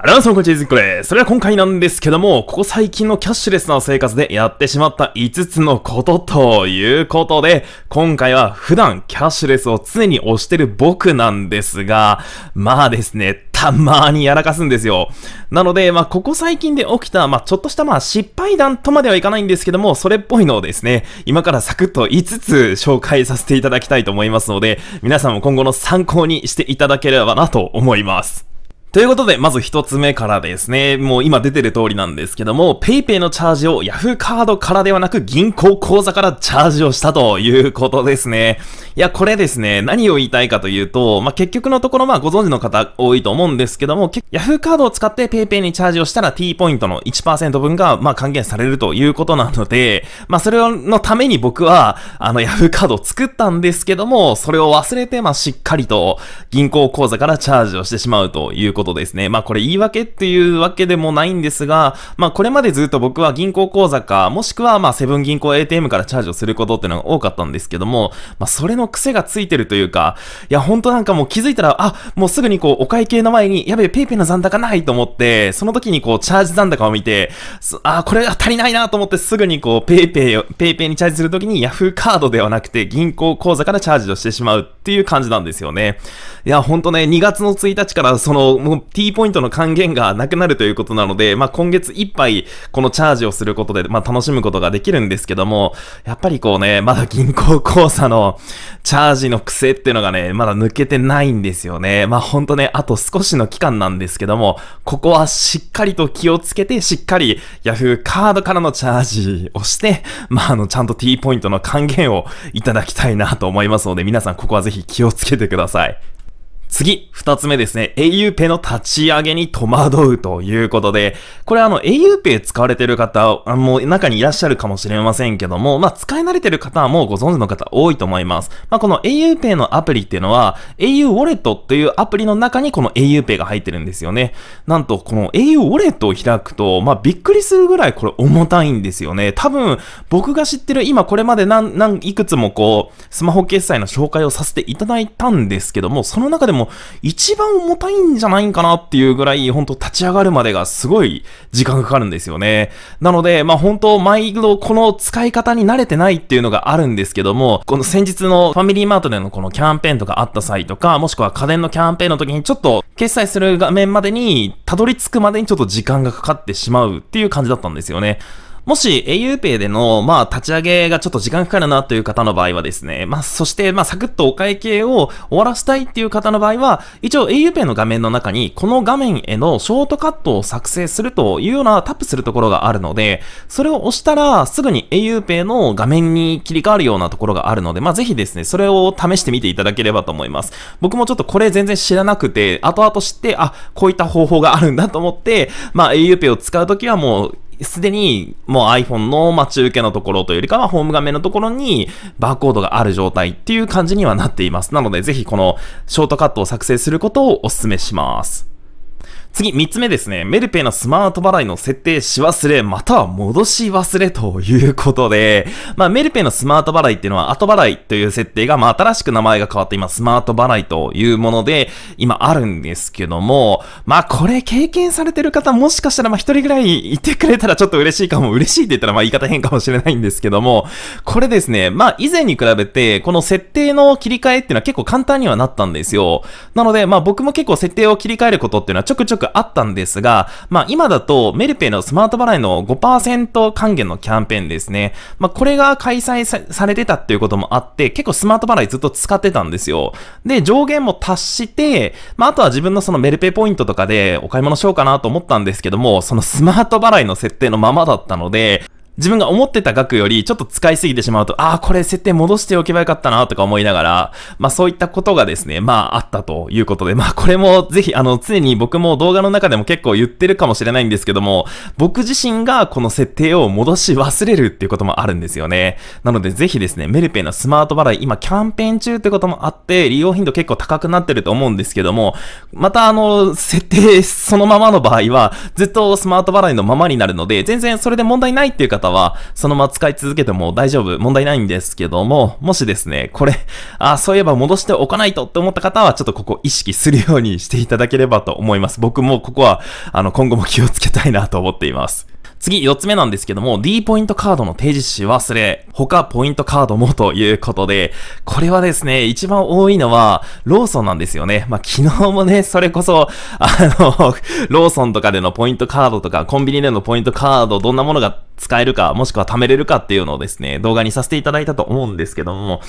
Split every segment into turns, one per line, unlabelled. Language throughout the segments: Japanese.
ありがとうございます。こんちは、ずこです。それは今回なんですけども、ここ最近のキャッシュレスな生活でやってしまった5つのことということで、今回は普段キャッシュレスを常に押してる僕なんですが、まあですね、たまーにやらかすんですよ。なので、まあ、ここ最近で起きた、まあ、ちょっとした、まあ、失敗談とまではいかないんですけども、それっぽいのをですね、今からサクッと5つ紹介させていただきたいと思いますので、皆さんも今後の参考にしていただければなと思います。ということで、まず一つ目からですね、もう今出てる通りなんですけども、PayPay のチャージを Yahoo カードからではなく銀行口座からチャージをしたということですね。いや、これですね、何を言いたいかというと、まあ、結局のところ、まあ、ご存知の方多いと思うんですけども、Yahoo カードを使って PayPay にチャージをしたら T ポイントの1%分が、まあ、還元されるということなので、まあ、それのために僕は、あの Yahoo カードを作ったんですけども、それを忘れて、まあ、しっかりと銀行口座からチャージをしてしまうということことですね。まあこれ言い訳っていうわけでもないんですが、まあこれまでずっと僕は銀行口座か、もしくはまあセブン銀行 ATM からチャージをすることっていうのが多かったんですけども、まあそれの癖がついてるというか、いやほんとなんかもう気づいたら、あ、もうすぐにこうお会計の前に、やべえ、ペイペイの残高ないと思って、その時にこうチャージ残高を見て、あ、これが足りないなと思ってすぐにこうペイペイを、ペイペイにチャージするときに Yahoo カードではなくて銀行口座からチャージをしてしまうっていう感じなんですよね。いや、ほんとね、2月の1日からその、もう T ポイントの還元がなくなるということなので、まあ今月いっぱいこのチャージをすることで、まあ楽しむことができるんですけども、やっぱりこうね、まだ銀行口座のチャージの癖っていうのがね、まだ抜けてないんですよね。まあほんとね、あと少しの期間なんですけども、ここはしっかりと気をつけて、しっかり Yahoo カードからのチャージをして、まああの、ちゃんと T ポイントの還元をいただきたいなと思いますので、皆さんここはぜひぜひ気をつけてください。次、二つ目ですね。auPay の立ち上げに戸惑うということで、これあの auPay 使われてる方、あもう中にいらっしゃるかもしれませんけども、まあ、使い慣れてる方はもうご存知の方多いと思います。まあ、この auPay のアプリっていうのは、au ウォレットというアプリの中にこの auPay が入ってるんですよね。なんと、この au ウォレットを開くと、まあ、びっくりするぐらいこれ重たいんですよね。多分、僕が知ってる今これまで何、何、いくつもこう、スマホ決済の紹介をさせていただいたんですけども、その中でもも、一番重たいんじゃないんかなっていうぐらい、本当立ち上がるまでがすごい時間かかるんですよね。なので、まあ本当毎度この使い方に慣れてないっていうのがあるんですけども、この先日のファミリーマートでのこのキャンペーンとかあった際とか、もしくは家電のキャンペーンの時にちょっと決済する画面までに、たどり着くまでにちょっと時間がかかってしまうっていう感じだったんですよね。もし auPay での、まあ、立ち上げがちょっと時間かかるなという方の場合はですね、まあ、そして、まあ、サクッとお会計を終わらせたいっていう方の場合は、一応 auPay の画面の中に、この画面へのショートカットを作成するというようなタップするところがあるので、それを押したら、すぐに auPay の画面に切り替わるようなところがあるので、まあ、ぜひですね、それを試してみていただければと思います。僕もちょっとこれ全然知らなくて、後々知って、あ、こういった方法があるんだと思って、まあ、auPay を使うときはもう、すでにもう iPhone の待ち受けのところというよりかはホーム画面のところにバーコードがある状態っていう感じにはなっています。なのでぜひこのショートカットを作成することをお勧めします。次、3つ目ですね。メルペイのスマート払いの設定し忘れ、または戻し忘れということで、まあ、メルペイのスマート払いっていうのは後払いという設定が、まあ、新しく名前が変わって今、スマート払いというもので、今あるんですけども、まあ、これ経験されてる方もしかしたら、まあ、一人ぐらいいてくれたらちょっと嬉しいかも、嬉しいって言ったら、まあ、言い方変かもしれないんですけども、これですね、まあ、以前に比べて、この設定の切り替えっていうのは結構簡単にはなったんですよ。なので、まあ、僕も結構設定を切り替えることっていうのはちょくちょくくあったんですが、まあ今だとメルペイのスマート払いの5%還元のキャンペーンですね。まあこれが開催されてたっていうこともあって、結構スマート払いずっと使ってたんですよ。で、上限も達して、まああとは自分のそのメルペイポイントとかでお買い物しようかなと思ったんですけども、そのスマート払いの設定のままだったので、自分が思ってた額よりちょっと使いすぎてしまうと、ああ、これ設定戻しておけばよかったなとか思いながら、まあそういったことがですね、まああったということで、まあこれもぜひあの常に僕も動画の中でも結構言ってるかもしれないんですけども、僕自身がこの設定を戻し忘れるっていうこともあるんですよね。なのでぜひですね、メルペイのスマート払い、今キャンペーン中ってこともあって、利用頻度結構高くなってると思うんですけども、またあの、設定そのままの場合は、ずっとスマート払いのままになるので、全然それで問題ないっていう方は方は、そのまま使い続けても大丈夫、問題ないんですけども、もしですね、これ、あ、そういえば戻しておかないとって思った方は、ちょっとここ意識するようにしていただければと思います。僕もここは、あの、今後も気をつけたいなと思っています。次、四つ目なんですけども、D ポイントカードの提示し忘れ、他ポイントカードもということで、これはですね、一番多いのは、ローソンなんですよね。まあ、昨日もね、それこそ、あの ローソンとかでのポイントカードとか、コンビニでのポイントカード、どんなものが使えるか、もしくは貯めれるかっていうのをですね、動画にさせていただいたと思うんですけども、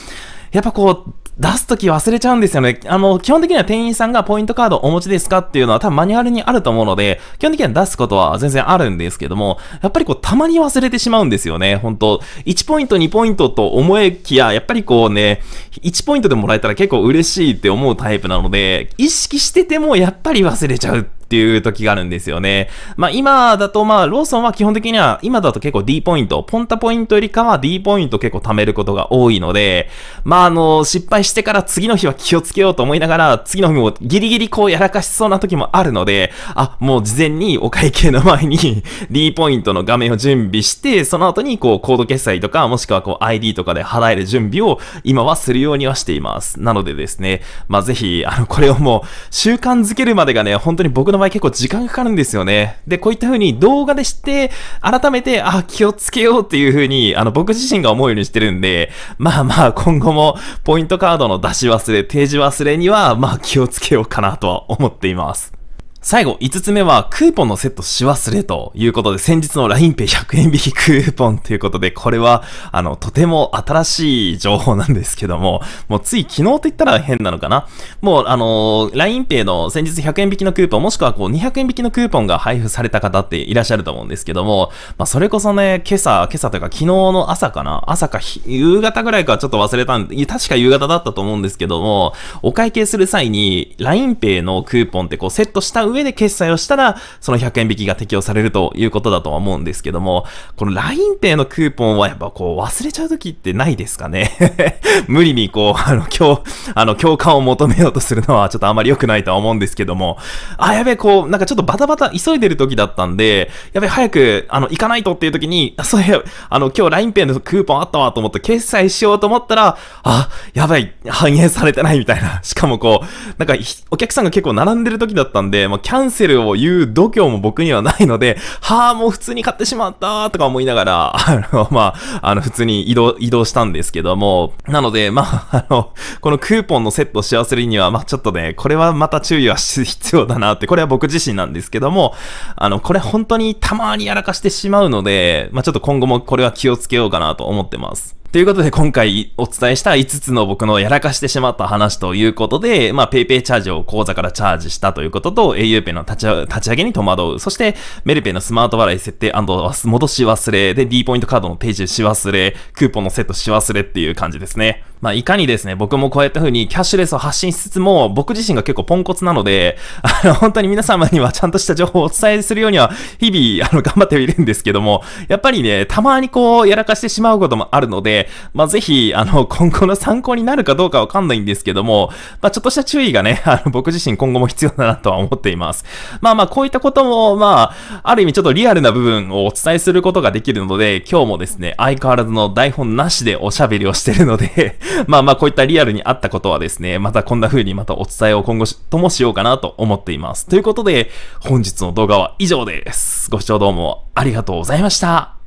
やっぱこう、出すとき忘れちゃうんですよね。あの、基本的には店員さんがポイントカードお持ちですかっていうのは多分マニュアルにあると思うので、基本的には出すことは全然あるんですけども、やっぱりこう、たまに忘れてしまうんですよね。本当1ポイント、2ポイントと思えきや、やっぱりこうね、1ポイントでもらえたら結構嬉しいって思うタイプなので、意識しててもやっぱり忘れちゃうっていう時があるんですよね。まあ今だとまあローソンは基本的には今だと結構 D ポイント、ポンタポイントよりかは D ポイント結構貯めることが多いので、まああの、失敗してから次の日は気をつけようと思いながら、次の日もギリギリこうやらかしそうな時もあるので、あ、もう事前にお会計の前に D ポイントの画面を準備して、その後にこうコード決済とか、もしくはこう ID とかで払える準備を今はするようにはしています。なのでですね、まあぜひ、あの、これをもう習慣づけるまでがね、本当に僕の場合結構時間かかるんですよね。で、こういった風に動画でして、改めて、あ、気をつけようっていう風に、あの、僕自身が思うようにしてるんで、まあまあ、今後も、ポイントカードの出し忘れ、提示忘れには、まあ気をつけようかなとは思っています。最後、5つ目は、クーポンのセットし忘れということで、先日の l i n e p 1 0 0円引きクーポンということで、これは、あの、とても新しい情報なんですけども、もうつい昨日と言ったら変なのかなもう、あの、LINEPay の先日100円引きのクーポン、もしくはこう、200円引きのクーポンが配布された方っていらっしゃると思うんですけども、まあ、それこそね、今朝、今朝というか昨日の朝かな朝か、夕方ぐらいかちょっと忘れたんで、確か夕方だったと思うんですけども、お会計する際に、LINEPay のクーポンってこう、セットした上で決済をしたら、その100円引きが適用されるということだとは思うんですけども、この l i n e p a のクーポンはやっぱこう忘れちゃう時ってないですかね 無理にこう、あの、今日、あの、共感を求めようとするのはちょっとあまり良くないとは思うんですけども、あ、やべえ、こう、なんかちょっとバタバタ急いでる時だったんで、やべえ、早く、あの、行かないとっていう時に、あ、そういや、あの、今日 l i n e p a のクーポンあったわと思って決済しようと思ったら、あ、やばい、反映されてないみたいな。しかもこう、なんか、お客さんが結構並んでる時だったんで、まキャンセルを言う度胸も僕にはないので、はあ、もう普通に買ってしまったとか思いながら、あの、まあ、あの、普通に移動、移動したんですけども、なので、まあ、あの、このクーポンのセットを幸せには、まあ、ちょっとね、これはまた注意は必要だなって、これは僕自身なんですけども、あの、これ本当にたまにやらかしてしまうので、まあ、ちょっと今後もこれは気をつけようかなと思ってます。ということで今回お伝えした5つの僕のやらかしてしまった話ということで、まあ PayPay チャージを口座からチャージしたということと、auPay の立ち上げに戸惑う。そして、メルペのスマート払い設定戻し忘れ、で D ポイントカードのページし忘れ、クーポンのセットし忘れっていう感じですね。まあ、いかにですね、僕もこうやった風にキャッシュレスを発信しつつも、僕自身が結構ポンコツなので、あの、本当に皆様にはちゃんとした情報をお伝えするようには、日々、あの、頑張ってはいるんですけども、やっぱりね、たまにこう、やらかしてしまうこともあるので、まあ、ぜひ、あの、今後の参考になるかどうかわかんないんですけども、まあ、ちょっとした注意がね、あの、僕自身今後も必要だなとは思っています。まあまあ、こういったことも、まあ、ある意味ちょっとリアルな部分をお伝えすることができるので、今日もですね、相変わらずの台本なしでおしゃべりをしてるので まあまあこういったリアルにあったことはですね、またこんな風にまたお伝えを今後ともしようかなと思っています。ということで、本日の動画は以上です。ご視聴どうもありがとうございました。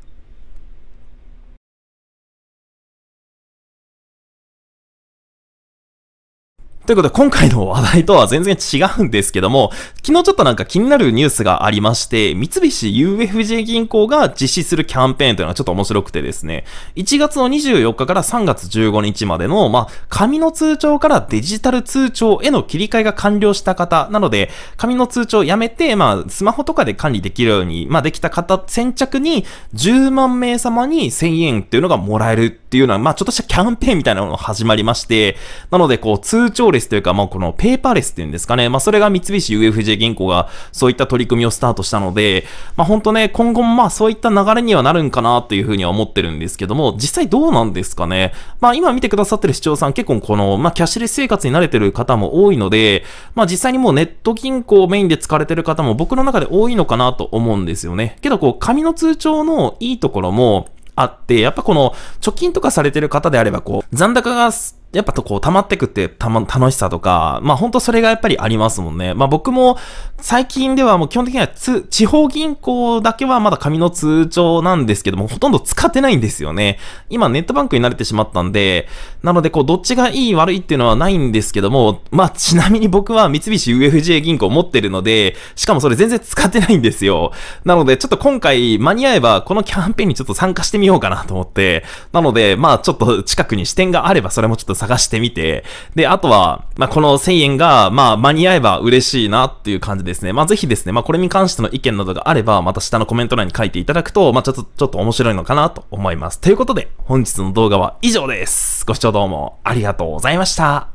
ということで、今回の話題とは全然違うんですけども、昨日ちょっとなんか気になるニュースがありまして、三菱 UFJ 銀行が実施するキャンペーンというのがちょっと面白くてですね、1月の24日から3月15日までの、まあ、紙の通帳からデジタル通帳への切り替えが完了した方、なので、紙の通帳をやめて、まあ、スマホとかで管理できるように、まあ、できた方、先着に10万名様に1000円っていうのがもらえるっていうのは、まあ、ちょっとしたキャンペーンみたいなのが始まりまして、なので、こう、通帳レスというか、まあ、このペーパーレスっていうんですかね。まあ、それが三菱 UFJ 銀行がそういった取り組みをスタートしたので、まあ、本当ね、今後もまあ、そういった流れにはなるんかなというふうには思ってるんですけども、実際どうなんですかね。まあ、今見てくださってる視聴さん結構この、まあ、キャッシュレス生活に慣れてる方も多いので、まあ、実際にもうネット銀行をメインで使われてる方も僕の中で多いのかなと思うんですよね。けど、こう、紙の通帳のいいところも、あって、やっぱこの貯金とかされてる方であればこう、残高がやっぱとこう溜まってくってたま、楽しさとか、まあ本当それがやっぱりありますもんね。まあ僕も最近ではもう基本的にはつ、地方銀行だけはまだ紙の通帳なんですけども、ほとんど使ってないんですよね。今ネットバンクに慣れてしまったんで、なのでこうどっちがいい悪いっていうのはないんですけども、まあちなみに僕は三菱 UFJ 銀行持ってるので、しかもそれ全然使ってないんですよ。なのでちょっと今回間に合えばこのキャンペーンにちょっと参加してみようかなと思って、なのでまあちょっと近くに支店があればそれもちょっと探してみて、で、あとは、まあ、この1000円が、まあ、間に合えば嬉しいなっていう感じですね。まあ、ぜひですね、まあ、これに関しての意見などがあれば、また下のコメント欄に書いていただくと、まあ、ちょっと、ちょっと面白いのかなと思います。ということで、本日の動画は以上です。ご視聴どうもありがとうございました。